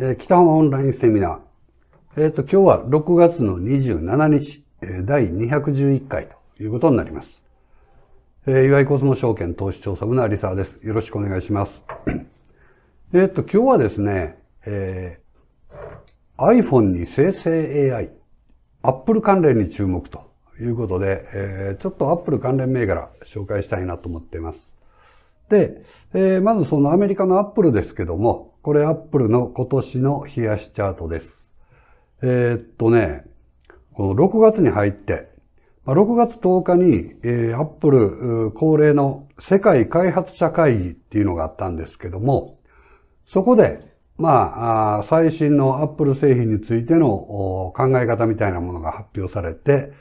えー、北オンラインセミナー。えっ、ー、と、今日は6月の27日、えー、第211回ということになります。えー、岩井コスモ証券投資調査部の有沢です。よろしくお願いします。えっと、今日はですね、えー、iPhone に生成 AI、Apple 関連に注目ということで、えー、ちょっと Apple 関連銘柄紹介したいなと思っています。で、えー、まずそのアメリカの Apple ですけども、これアップルの今年の冷やしチャートです。えー、っとね、この6月に入って、6月10日に、えー、a p p 恒例の世界開発者会議っていうのがあったんですけども、そこで、まあ、最新のアップル製品についての考え方みたいなものが発表されて、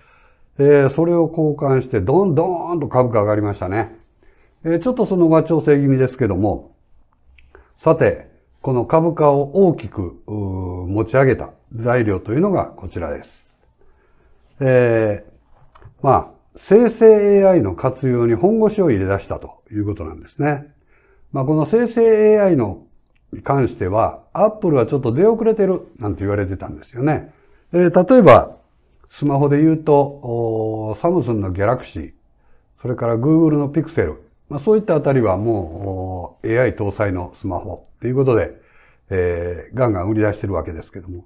えー、それを交換して、どんどーんと株価上がりましたね。えちょっとその場調整気味ですけども、さて、この株価を大きく持ち上げた材料というのがこちらです。えー、まあ、生成 AI の活用に本腰を入れ出したということなんですね。まあ、この生成 AI のに関しては、アップルはちょっと出遅れてるなんて言われてたんですよね。えー、例えば、スマホで言うと、サムスンのギャラクシー、それから Google の Pixel、まあ、そういったあたりはもう AI 搭載のスマホということで、えー、ガンガン売り出してるわけですけども、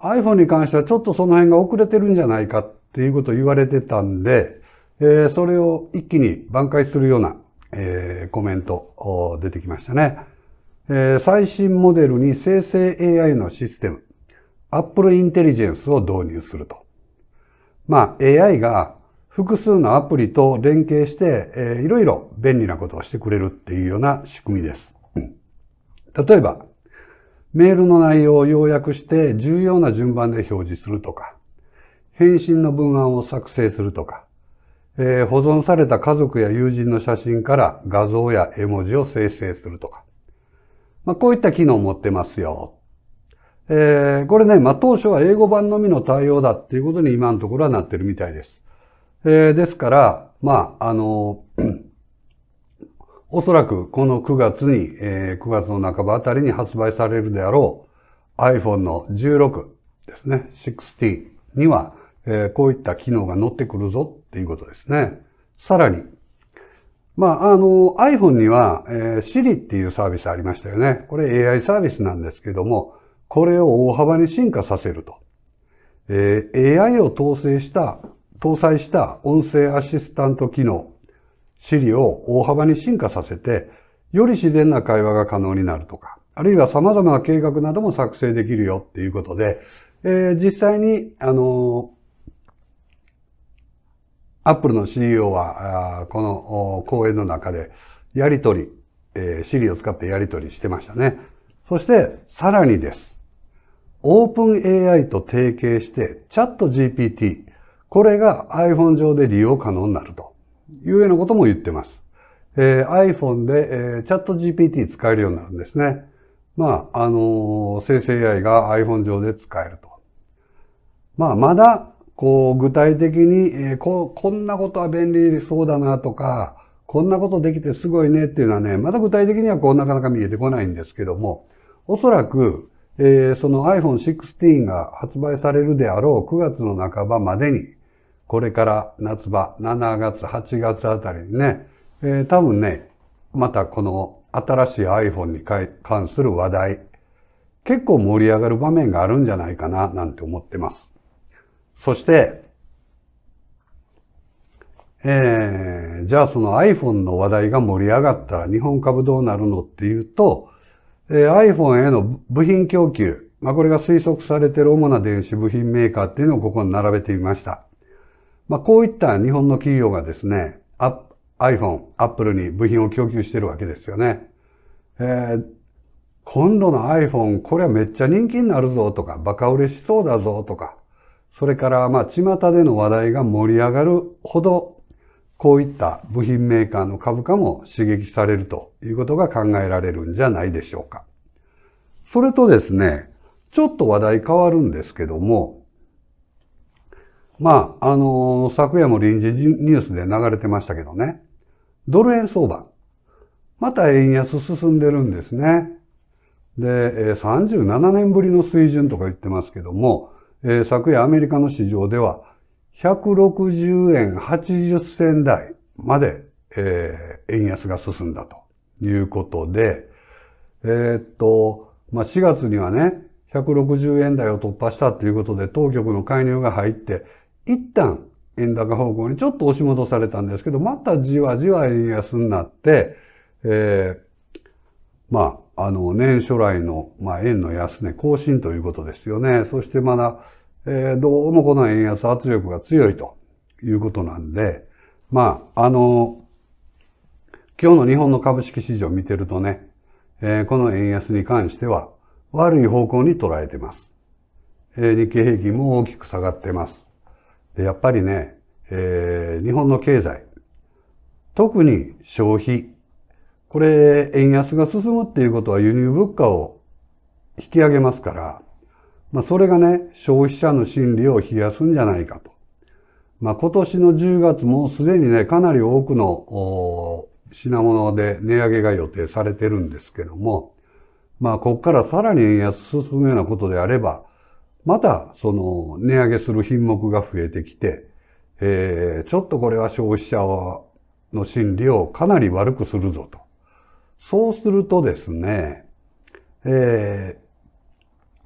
iPhone に関してはちょっとその辺が遅れてるんじゃないかっていうことを言われてたんで、えー、それを一気に挽回するような、えー、コメント出てきましたね、えー。最新モデルに生成 AI のシステム、Apple Intelligence を導入すると。まあ AI が複数のアプリと連携して、えー、いろいろ便利なことをしてくれるっていうような仕組みです。例えば、メールの内容を要約して重要な順番で表示するとか、返信の文案を作成するとか、えー、保存された家族や友人の写真から画像や絵文字を生成するとか。まあ、こういった機能を持ってますよ。えー、これね、まあ、当初は英語版のみの対応だっていうことに今のところはなってるみたいです。えー、ですから、まあ、あの、おそらくこの9月に、えー、9月の半ばあたりに発売されるであろう iPhone の16ですね、16には、えー、こういった機能が乗ってくるぞっていうことですね。さらに、まあ、あの、iPhone には、えー、Siri っていうサービスありましたよね。これ AI サービスなんですけども、これを大幅に進化させると。えー、AI を搭載した、搭載した音声アシスタント機能シリを大幅に進化させて、より自然な会話が可能になるとか、あるいは様々な計画なども作成できるよっていうことで、えー、実際に、あのアップルの CEO は、あこの講演の中で、やりとり、えー、s i を使ってやりとりしてましたね。そして、さらにです。オープン AI と提携して、チャット GPT、これが iPhone 上で利用可能になると。いうようなことも言ってます。えー、iPhone で、えー、チャット GPT 使えるようになるんですね。まあ、あのー、生成 AI が iPhone 上で使えると。まあ、まだ、こう、具体的に、えー、こ、こんなことは便利そうだなとか、こんなことできてすごいねっていうのはね、まだ具体的にはこう、なかなか見えてこないんですけども、おそらく、えー、その iPhone 16が発売されるであろう9月の半ばまでに、これから夏場、7月、8月あたりにね、えー、多分ね、またこの新しい iPhone に関する話題、結構盛り上がる場面があるんじゃないかな、なんて思ってます。そして、えー、じゃあその iPhone の話題が盛り上がったら日本株どうなるのっていうと、えー、iPhone への部品供給、まあ、これが推測されている主な電子部品メーカーっていうのをここに並べてみました。まあ、こういった日本の企業がですね、iPhone、Apple に部品を供給してるわけですよね。えー、今度の iPhone、これはめっちゃ人気になるぞとか、バカ売れしそうだぞとか、それから、まあ、巷での話題が盛り上がるほど、こういった部品メーカーの株価も刺激されるということが考えられるんじゃないでしょうか。それとですね、ちょっと話題変わるんですけども、まあ、あのー、昨夜も臨時ニュースで流れてましたけどね。ドル円相場。また円安進んでるんですね。で、37年ぶりの水準とか言ってますけども、えー、昨夜アメリカの市場では160円80銭台まで、えー、円安が進んだということで、えー、っと、まあ、4月にはね、160円台を突破したということで、当局の介入が入って、一旦円高方向にちょっと押し戻されたんですけど、またじわじわ円安になって、えー、まあ、あの、年初来の、まあ、円の安値更新ということですよね。そしてまだ、えー、どうもこの円安圧力が強いということなんで、まあ、あの、今日の日本の株式市場を見てるとね、えー、この円安に関しては悪い方向に捉えてます。えー、日経平均も大きく下がってます。やっぱりね、えー、日本の経済、特に消費、これ、円安が進むっていうことは輸入物価を引き上げますから、まあ、それがね、消費者の心理を冷やすんじゃないかと。まあ、今年の10月もうすでにね、かなり多くの品物で値上げが予定されてるんですけども、まあ、ここからさらに円安進むようなことであれば、また、その、値上げする品目が増えてきて、えー、ちょっとこれは消費者の心理をかなり悪くするぞと。そうするとですね、え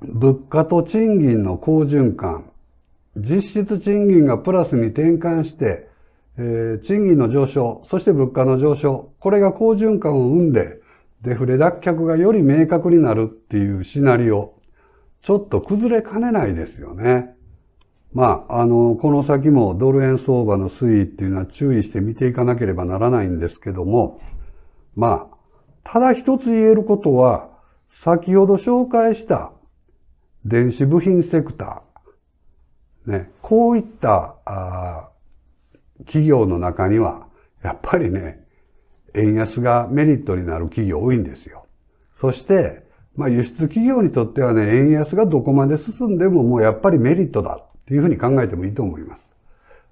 ー、物価と賃金の好循環、実質賃金がプラスに転換して、えー、賃金の上昇、そして物価の上昇、これが好循環を生んで、デフレ脱却がより明確になるっていうシナリオ、ちょっと崩れかねないですよね。まあ、あの、この先もドル円相場の推移っていうのは注意して見ていかなければならないんですけども、まあ、ただ一つ言えることは、先ほど紹介した電子部品セクター、ね、こういったあ企業の中には、やっぱりね、円安がメリットになる企業多いんですよ。そして、まあ、輸出企業にとってはね、円安がどこまで進んでももうやっぱりメリットだっていうふうに考えてもいいと思います。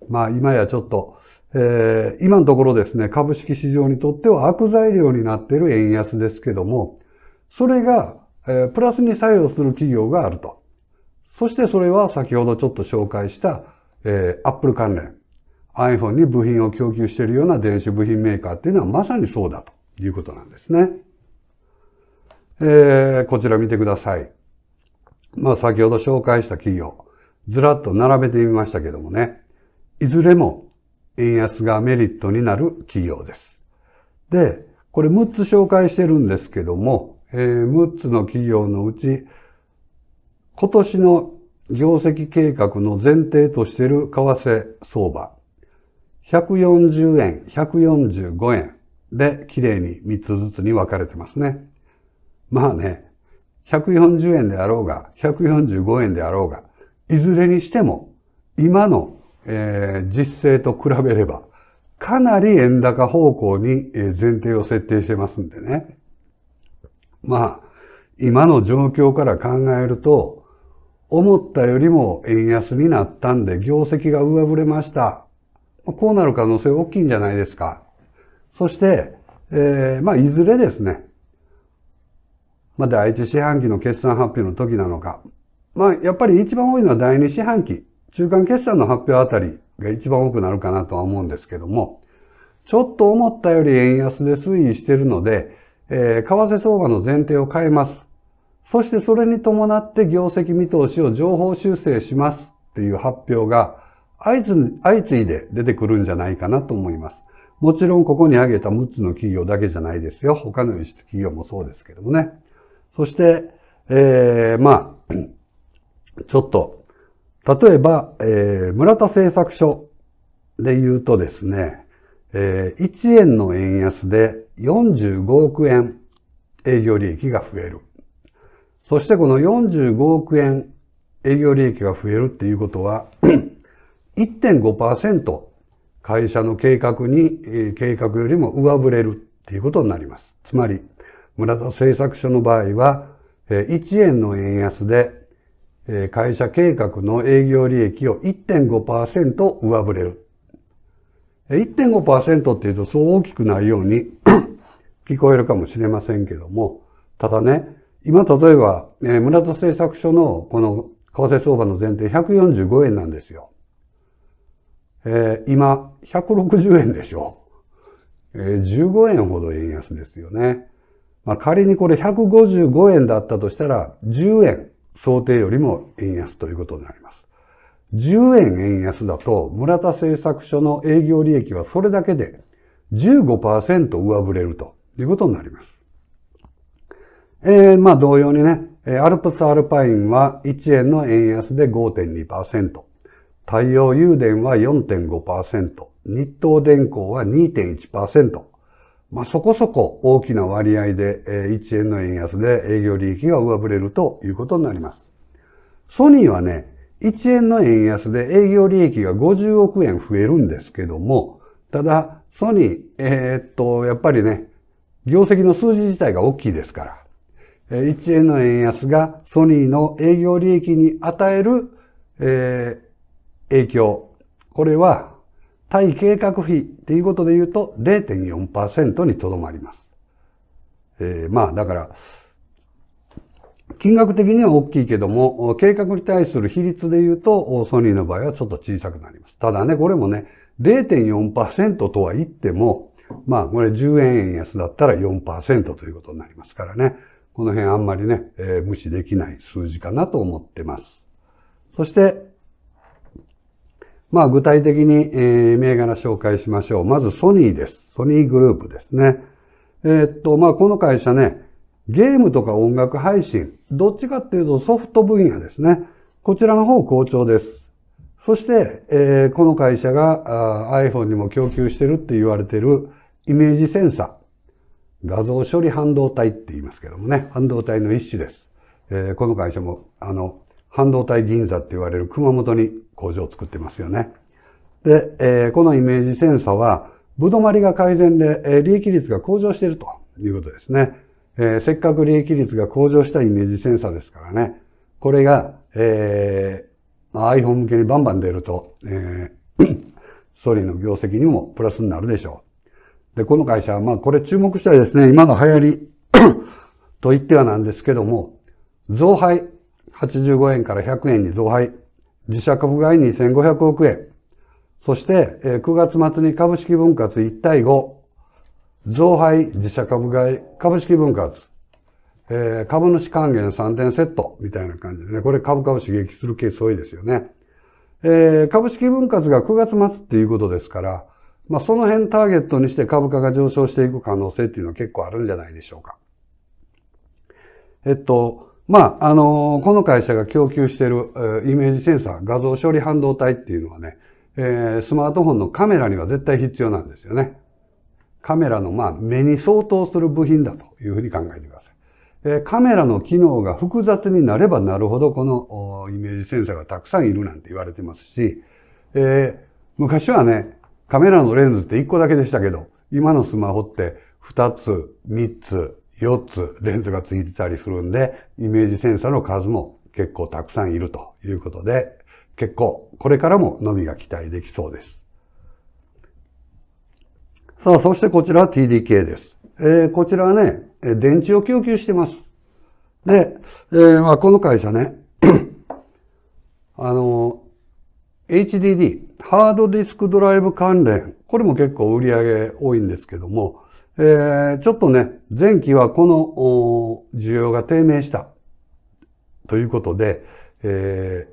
まあ、今やちょっと、えー、今のところですね、株式市場にとっては悪材料になっている円安ですけども、それが、えー、プラスに作用する企業があると。そしてそれは先ほどちょっと紹介した、えー、Apple 関連。iPhone に部品を供給しているような電子部品メーカーっていうのはまさにそうだということなんですね。えー、こちら見てください。まあ先ほど紹介した企業、ずらっと並べてみましたけどもね、いずれも円安がメリットになる企業です。で、これ6つ紹介してるんですけども、えー、6つの企業のうち、今年の業績計画の前提としている為替相場、140円、145円で綺麗に3つずつに分かれてますね。まあね、140円であろうが、145円であろうが、いずれにしても、今の、えー、実勢と比べれば、かなり円高方向に前提を設定してますんでね。まあ、今の状況から考えると、思ったよりも円安になったんで、業績が上振れました。こうなる可能性大きいんじゃないですか。そして、えー、まあ、いずれですね、まあ、第一四半期の決算発表の時なのか。まあ、やっぱり一番多いのは第二四半期、中間決算の発表あたりが一番多くなるかなとは思うんですけども、ちょっと思ったより円安で推移しているので、えー、為替相場の前提を変えます。そしてそれに伴って業績見通しを情報修正しますっていう発表が相次いで出てくるんじゃないかなと思います。もちろんここに挙げた6つの企業だけじゃないですよ。他の輸出企業もそうですけどもね。そして、えー、まあ、ちょっと、例えば、えー、村田製作所で言うとですね、えー、1円の円安で45億円営業利益が増える。そしてこの45億円営業利益が増えるっていうことは、1.5% 会社の計画に、計画よりも上振れるっていうことになります。つまり、村田製作所の場合は、1円の円安で、会社計画の営業利益を1.5%上振れる。1.5%っていうとそう大きくないように 聞こえるかもしれませんけども、ただね、今例えば、村田製作所のこの為替相場の前提145円なんですよ。えー、今、160円でしょ。えー、15円ほど円安ですよね。まあ、仮にこれ155円だったとしたら、10円想定よりも円安ということになります。10円円安だと、村田製作所の営業利益はそれだけで15%上振れるということになります。えー、まあ同様にね、アルプスアルパインは1円の円安で5.2%、太陽油田は4.5%、日東電工は2.1%、まあ、そこそこ大きな割合で、え1円の円安で営業利益が上振れるということになります。ソニーはね、1円の円安で営業利益が50億円増えるんですけども、ただ、ソニー、えー、っと、やっぱりね、業績の数字自体が大きいですから、1円の円安がソニーの営業利益に与える、えー、影響。これは対計画費っていうことで言うと0.4%にとどまります。えー、まあだから、金額的には大きいけども、計画に対する比率で言うと、ソニーの場合はちょっと小さくなります。ただね、これもね、0.4%とは言っても、まあこれ10円円安だったら4%ということになりますからね。この辺あんまりね、えー、無視できない数字かなと思ってます。そして、まあ具体的に、えー、銘柄紹介しましょう。まずソニーです。ソニーグループですね。えー、っと、まあこの会社ね、ゲームとか音楽配信、どっちかっていうとソフト分野ですね。こちらの方好調です。そして、えー、この会社があ iPhone にも供給してるって言われてるイメージセンサー、画像処理半導体って言いますけどもね、半導体の一種です。えー、この会社も、あの、半導体銀座って言われる熊本に工場を作ってますよね。で、えー、このイメージセンサは、ぶどまりが改善で、えー、利益率が向上しているということですね。えー、せっかく利益率が向上したイメージセンサですからね。これが、えー、iPhone 向けにバンバン出ると、えー、ソリの業績にもプラスになるでしょう。で、この会社は、まあこれ注目したいですね。今の流行り と言ってはなんですけども、増配、85円から100円に増配。自社株買い2500億円。そして、9月末に株式分割1対5、増配自社株買い株式分割、えー、株主還元3点セットみたいな感じでね、これ株価を刺激するケース多いですよね。えー、株式分割が9月末っていうことですから、まあ、その辺ターゲットにして株価が上昇していく可能性っていうのは結構あるんじゃないでしょうか。えっと、まあ、あの、この会社が供給している、イメージセンサー、画像処理半導体っていうのはね、えー、スマートフォンのカメラには絶対必要なんですよね。カメラの、まあ、目に相当する部品だというふうに考えてください。えー、カメラの機能が複雑になればなるほど、このイメージセンサーがたくさんいるなんて言われてますし、えー、昔はね、カメラのレンズって1個だけでしたけど、今のスマホって2つ、3つ、4つレンズがついてたりするんで、イメージセンサーの数も結構たくさんいるということで、結構これからものみが期待できそうです。さあ、そしてこちらは TDK です。えー、こちらはね、電池を供給してます。で、えー、まあ、この会社ね、あの、HDD、ハードディスクドライブ関連、これも結構売り上げ多いんですけども、えー、ちょっとね、前期はこの需要が低迷したということで、え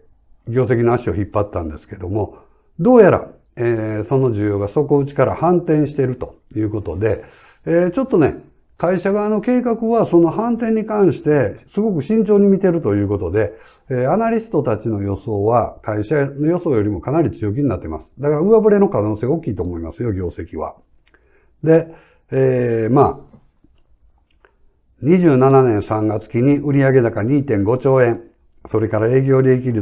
ー、業績の足を引っ張ったんですけども、どうやら、えー、その需要が底打ちから反転しているということで、えー、ちょっとね、会社側の計画はその反転に関してすごく慎重に見てるということで、えアナリストたちの予想は会社の予想よりもかなり強気になっています。だから上振れの可能性大きいと思いますよ、業績は。で、えー、まあ、27年3月期に売上高2.5兆円、それから営業利益率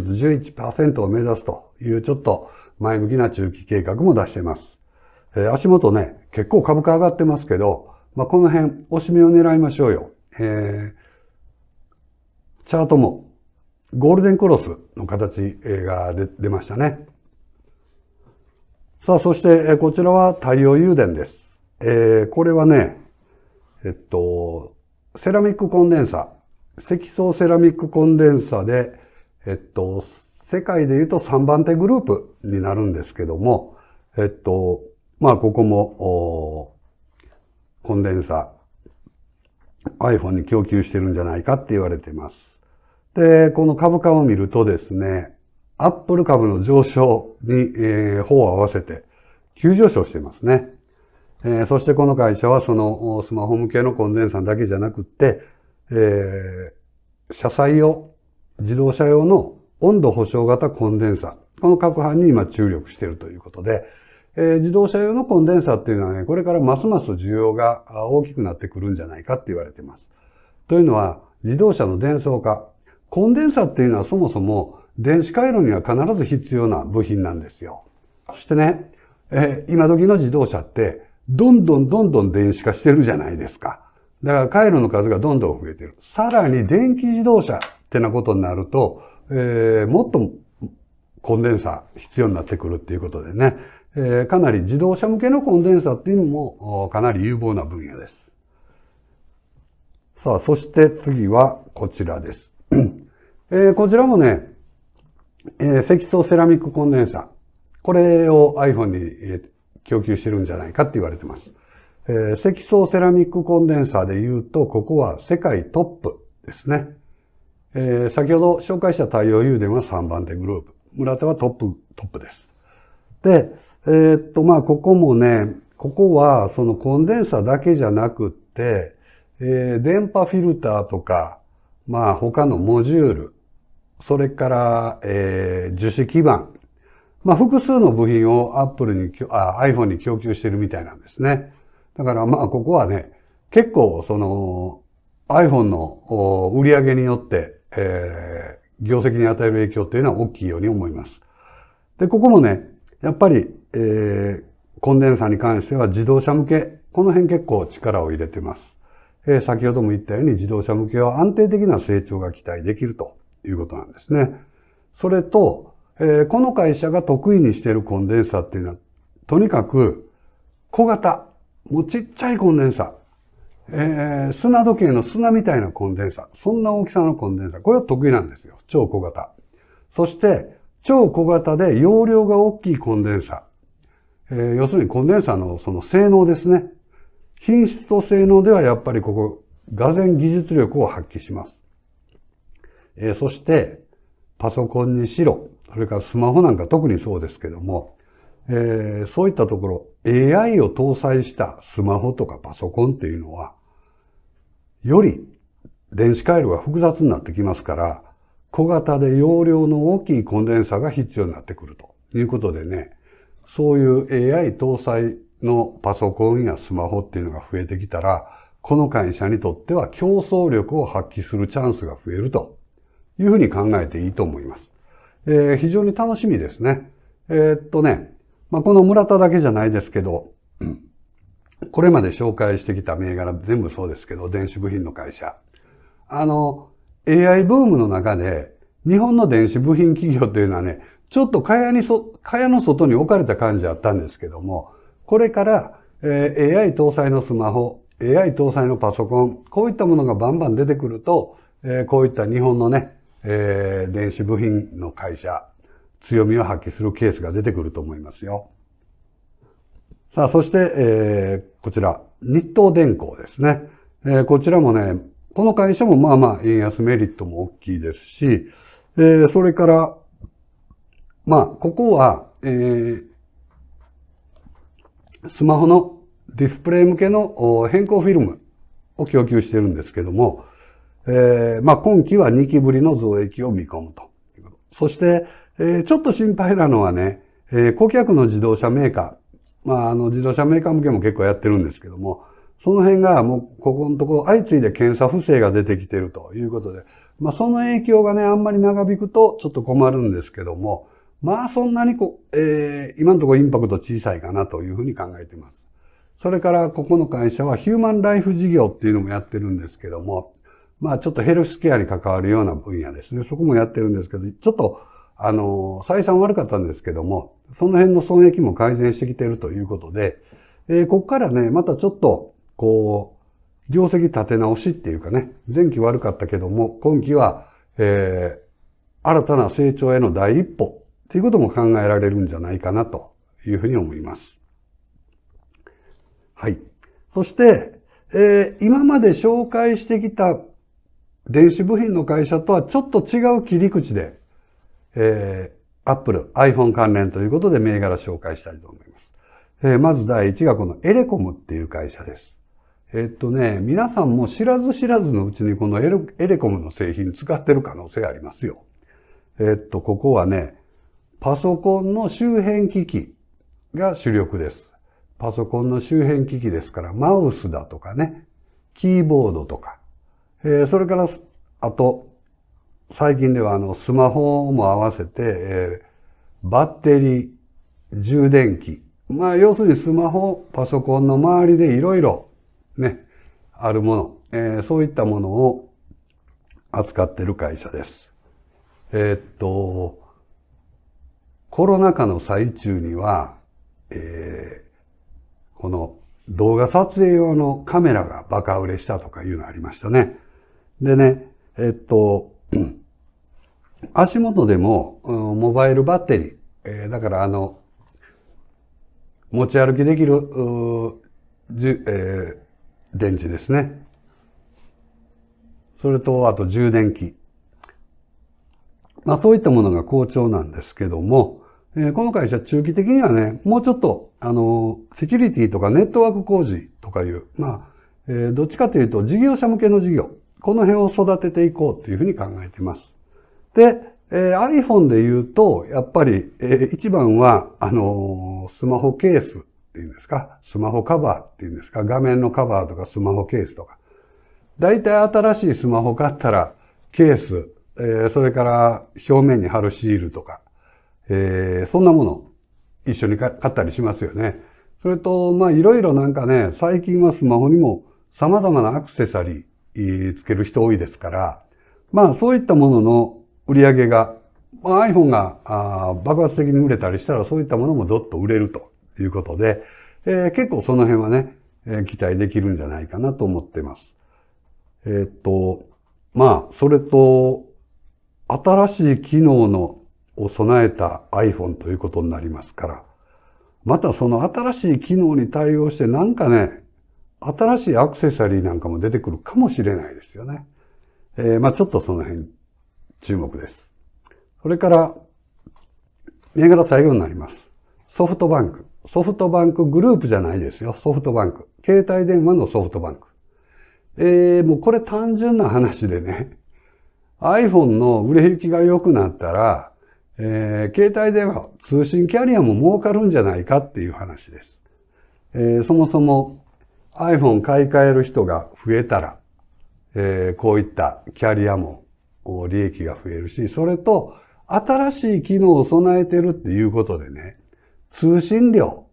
11%を目指すというちょっと前向きな中期計画も出しています。えー、足元ね、結構株価上がってますけど、まあ、この辺、おしめを狙いましょうよ。えー、チャートも、ゴールデンクロスの形が出ましたね。さあ、そして、こちらは太陽油田です。えー、これはね、えっと、セラミックコンデンサー。積層セラミックコンデンサーで、えっと、世界で言うと3番手グループになるんですけども、えっと、まあ、ここも、コンデンサー、iPhone に供給してるんじゃないかって言われています。で、この株価を見るとですね、アップル株の上昇に、えー、方を合わせて急上昇してますね。えー、そしてこの会社はそのスマホ向けのコンデンサーだけじゃなくって、えー、車載用、自動車用の温度保証型コンデンサー。この各班に今注力しているということで、えー、自動車用のコンデンサーっていうのはね、これからますます需要が大きくなってくるんじゃないかって言われています。というのは、自動車の電装化。コンデンサーっていうのはそもそも電子回路には必ず必要な部品なんですよ。そしてね、えー、今時の自動車ってどんどんどんどん電子化してるじゃないですか。だから回路の数がどんどん増えてる。さらに電気自動車ってなことになると、えー、もっとコンデンサー必要になってくるっていうことでね、えー、かなり自動車向けのコンデンサーっていうのもかなり有望な分野です。さあ、そして次はこちらです。えー、こちらもね、えー、積層セラミックコンデンサー。これを iPhone に、え供給してるんじゃないかって言われてます。えー、積層セラミックコンデンサーで言うと、ここは世界トップですね。えー、先ほど紹介した太陽油田は3番手グループ。村田はトップ、トップです。で、えー、っと、まあ、ここもね、ここはそのコンデンサーだけじゃなくって、えー、電波フィルターとか、まあ、他のモジュール、それから、えー、樹脂基板、まあ、複数の部品を Apple に、あ iPhone に供給してるみたいなんですね。だからまあ、ここはね、結構その iPhone の売り上げによって、えー、業績に与える影響っていうのは大きいように思います。で、ここもね、やっぱり、えー、コンデンサーに関しては自動車向け、この辺結構力を入れてます。えー、先ほども言ったように自動車向けは安定的な成長が期待できるということなんですね。それと、えー、この会社が得意にしているコンデンサーっていうのは、とにかく小型、もうちっちゃいコンデンサー、えー、砂時計の砂みたいなコンデンサー、そんな大きさのコンデンサー、これは得意なんですよ。超小型。そして、超小型で容量が大きいコンデンサー。えー、要するにコンデンサーのその性能ですね。品質と性能ではやっぱりここ、画然技術力を発揮します。えー、そして、パソコンにしろ、それからスマホなんか特にそうですけども、えー、そういったところ AI を搭載したスマホとかパソコンっていうのは、より電子回路が複雑になってきますから、小型で容量の大きいコンデンサが必要になってくるということでね、そういう AI 搭載のパソコンやスマホっていうのが増えてきたら、この会社にとっては競争力を発揮するチャンスが増えるというふうに考えていいと思います。えー、非常に楽しみですね。えー、っとね、まあ、この村田だけじゃないですけど、これまで紹介してきた銘柄全部そうですけど、電子部品の会社。あの、AI ブームの中で、日本の電子部品企業というのはね、ちょっと蚊帳にそ、蚊帳の外に置かれた感じだったんですけども、これから、えー、AI 搭載のスマホ、AI 搭載のパソコン、こういったものがバンバン出てくると、えー、こういった日本のね、えー、電子部品の会社、強みを発揮するケースが出てくると思いますよ。さあ、そして、えー、こちら、日東電工ですね。えー、こちらもね、この会社もまあまあ円安メリットも大きいですし、えー、それから、まあ、ここは、えー、スマホのディスプレイ向けの変更フィルムを供給してるんですけども、えー、まあ、今期は2期ぶりの増益を見込むと。そして、えー、ちょっと心配なのはね、えー、顧客の自動車メーカー、まあ、あの、自動車メーカー向けも結構やってるんですけども、その辺がもう、ここのところ相次いで検査不正が出てきてるということで、まあ、その影響がね、あんまり長引くとちょっと困るんですけども、まあ、そんなにこ、えー、今のところインパクト小さいかなというふうに考えています。それから、ここの会社はヒューマンライフ事業っていうのもやってるんですけども、まあちょっとヘルスケアに関わるような分野ですね。そこもやってるんですけど、ちょっと、あの、採算悪かったんですけども、その辺の損益も改善してきてるということで、えー、ここからね、またちょっと、こう、業績立て直しっていうかね、前期悪かったけども、今期は、えー、新たな成長への第一歩っていうことも考えられるんじゃないかなというふうに思います。はい。そして、えー、今まで紹介してきた電子部品の会社とはちょっと違う切り口で、えー、Apple、iPhone 関連ということで銘柄紹介したいと思います。えー、まず第1がこのエレコムっていう会社です。えっとね、皆さんも知らず知らずのうちにこのエレコムの製品使ってる可能性ありますよ。えっと、ここはね、パソコンの周辺機器が主力です。パソコンの周辺機器ですから、マウスだとかね、キーボードとか、えー、それから、あと、最近ではあのスマホも合わせて、えー、バッテリー、充電器。まあ、要するにスマホ、パソコンの周りでいろいろね、あるもの、えー、そういったものを扱ってる会社です。えー、っと、コロナ禍の最中には、えー、この動画撮影用のカメラがバカ売れしたとかいうのありましたね。でね、えっと、足元でも、モバイルバッテリー、えー、だからあの、持ち歩きできる、じゅえー、電池ですね。それと、あと充電器。まあそういったものが好調なんですけども、えー、この会社中期的にはね、もうちょっと、あの、セキュリティとかネットワーク工事とかいう、まあ、えー、どっちかというと事業者向けの事業この辺を育てていこうというふうに考えています。で、えー、iPhone で言うと、やっぱり、えー、一番は、あのー、スマホケースっていうんですか、スマホカバーっていうんですか、画面のカバーとかスマホケースとか。大体新しいスマホ買ったら、ケース、えー、それから表面に貼るシールとか、えー、そんなもの一緒に買ったりしますよね。それと、まあいろいろなんかね、最近はスマホにも様々なアクセサリー、つける人多いですから、まあそういったものの売り上げが、まあ、iPhone があ爆発的に売れたりしたらそういったものもどっと売れるということで、えー、結構その辺はね、えー、期待できるんじゃないかなと思っています。えー、っと、まあそれと、新しい機能のを備えた iPhone ということになりますから、またその新しい機能に対応してなんかね、新しいアクセサリーなんかも出てくるかもしれないですよね。えー、まあちょっとその辺注目です。それから、銘柄最後になります。ソフトバンク。ソフトバンクグループじゃないですよ。ソフトバンク。携帯電話のソフトバンク。えー、もうこれ単純な話でね、iPhone の売れ行きが良くなったら、えー、携帯電話、通信キャリアも儲かるんじゃないかっていう話です。えー、そもそも iPhone 買い替える人が増えたら、えー、こういったキャリアも利益が増えるし、それと新しい機能を備えてるっていうことでね、通信量、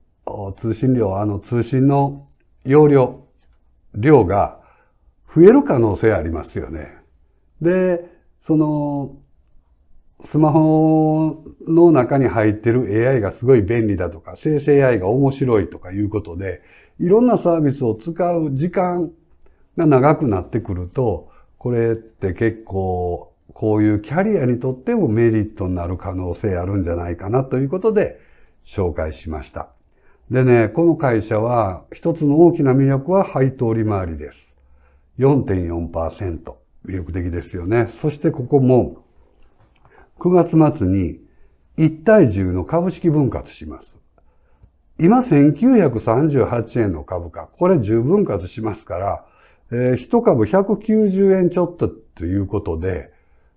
通信量、あの通信の容量、量が増える可能性ありますよね。で、その、スマホの中に入ってる AI がすごい便利だとか、生成 AI が面白いとかいうことで、いろんなサービスを使う時間が長くなってくると、これって結構こういうキャリアにとってもメリットになる可能性あるんじゃないかなということで紹介しました。でね、この会社は一つの大きな魅力は配当利回りです。4.4%。魅力的ですよね。そしてここも9月末に1対10の株式分割します。今1938円の株価、これ十分割しますから、えー、1株190円ちょっとということで、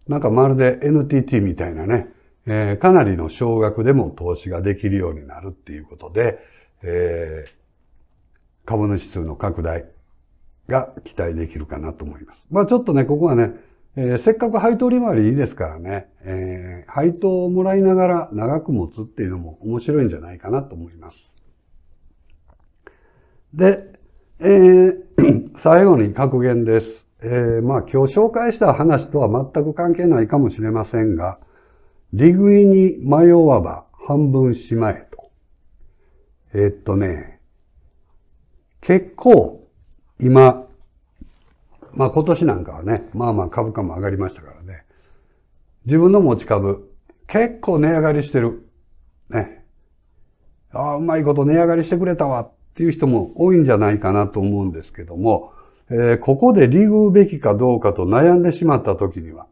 なんかまるで NTT みたいなね、えー、かなりの少額でも投資ができるようになるっていうことで、えー、株主数の拡大が期待できるかなと思います。まあちょっとね、ここはね、えー、せっかく配当利回りいいですからね、えー、配当をもらいながら長く持つっていうのも面白いんじゃないかなと思います。で、えー、最後に格言です。えー、まあ今日紹介した話とは全く関係ないかもしれませんが、利食いに迷わば半分しまえと。えー、っとね、結構今、まあ今年なんかはね、まあまあ株価も上がりましたからね、自分の持ち株、結構値上がりしてる。ね。ああ、うまいこと値上がりしてくれたわ。っていう人も多いんじゃないかなと思うんですけども、えー、ここでリグうべきかどうかと悩んでしまった時には、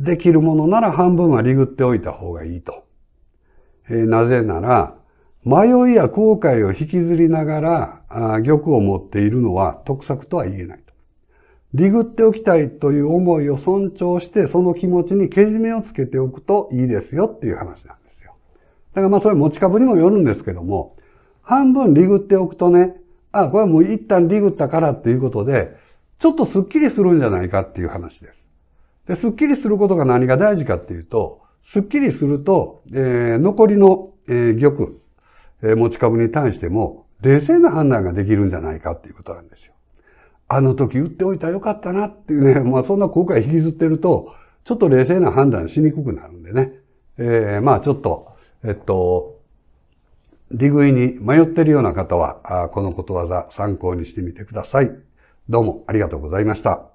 できるものなら半分はリグっておいた方がいいと。えー、なぜなら、迷いや後悔を引きずりながらあ、玉を持っているのは得策とは言えないと。リグっておきたいという思いを尊重して、その気持ちにけじめをつけておくといいですよっていう話なんですよ。だからまあそれ持ち株にもよるんですけども、半分リグっておくとね、あ、これはもう一旦リグったからっていうことで、ちょっとスッキリするんじゃないかっていう話です。で、スッキリすることが何が大事かっていうと、スッキリすると、えー、残りの、えー、玉、えー、持ち株に対しても、冷静な判断ができるんじゃないかっていうことなんですよ。あの時売っておいたらよかったなっていうね、まあそんな後悔引きずってると、ちょっと冷静な判断しにくくなるんでね。えー、まあちょっと、えっと、利食いに迷っているような方は、このことわざ参考にしてみてください。どうもありがとうございました。